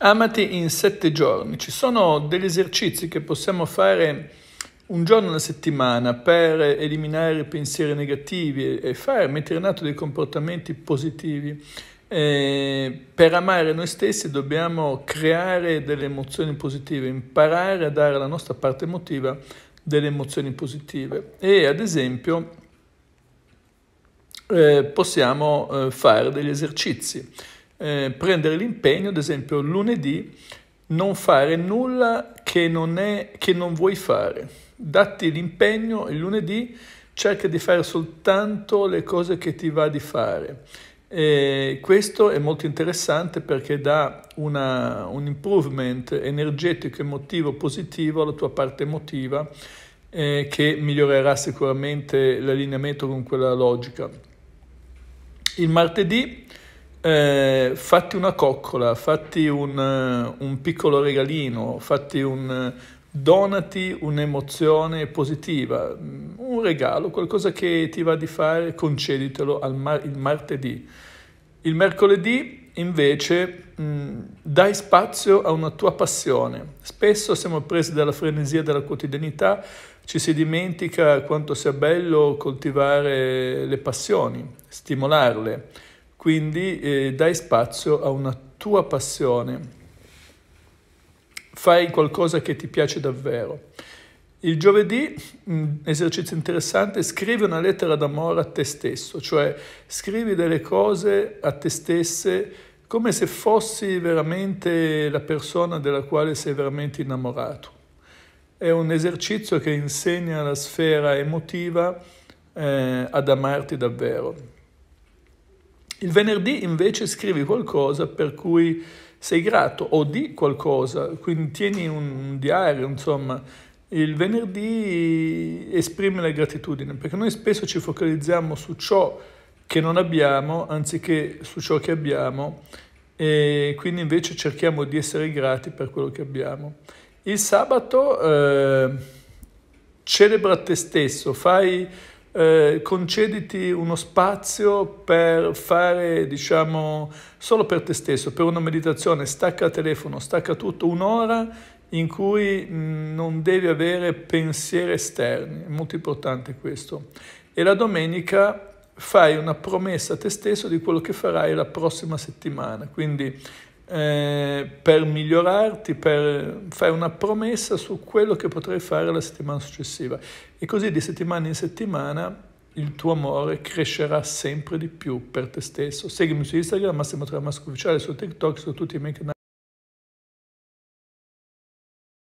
Amati in sette giorni. Ci sono degli esercizi che possiamo fare un giorno alla settimana per eliminare pensieri negativi e fare, mettere in atto dei comportamenti positivi. Eh, per amare noi stessi dobbiamo creare delle emozioni positive, imparare a dare alla nostra parte emotiva delle emozioni positive. E ad esempio eh, possiamo eh, fare degli esercizi. Eh, prendere l'impegno, ad esempio lunedì, non fare nulla che non, è, che non vuoi fare. Datti l'impegno il lunedì, cerca di fare soltanto le cose che ti va di fare. E questo è molto interessante perché dà una, un improvement energetico, emotivo, positivo alla tua parte emotiva eh, che migliorerà sicuramente l'allineamento con quella logica. Il martedì eh, fatti una coccola, fatti un, eh, un piccolo regalino, fatti un, eh, donati un'emozione positiva, mm, un regalo, qualcosa che ti va di fare, conceditelo mar- il martedì. Il mercoledì invece mh, mm, dai spazio a una tua passione. Spesso siamo presi dalla frenesia della quotidianità, ci si dimentica quanto sia bello coltivare le passioni, stimolarle quindi eh, dai spazio a una tua passione, fai qualcosa che ti piace davvero. Il giovedì, mm, esercizio interessante, scrivi una lettera d'amore a te stesso, cioè scrivi delle cose a te stesse come se fossi veramente la persona della quale sei veramente innamorato. È un esercizio che insegna la sfera emotiva eh, ad amarti davvero. Il venerdì invece scrivi qualcosa per cui sei grato o di qualcosa, quindi tieni un diario, insomma, il venerdì esprime la gratitudine, perché noi spesso ci focalizziamo su ciò che non abbiamo anziché su ciò che abbiamo e quindi invece cerchiamo di essere grati per quello che abbiamo. Il sabato eh, celebra te stesso, fai eh, concediti uno spazio per fare, diciamo, solo per te stesso, per una meditazione, stacca telefono, stacca tutto, un'ora in cui mm, non devi avere pensieri esterni, è molto importante questo. E la domenica fai una promessa a te stesso di quello che farai la prossima settimana, quindi eh, per migliorarti, per fare una promessa su quello che potrai fare la settimana successiva. E così di settimana in settimana il tuo amore crescerà sempre di più per te stesso. Seguimi su Instagram, Massimo Tramasco Ufficiale, su TikTok, su tutti i miei canali.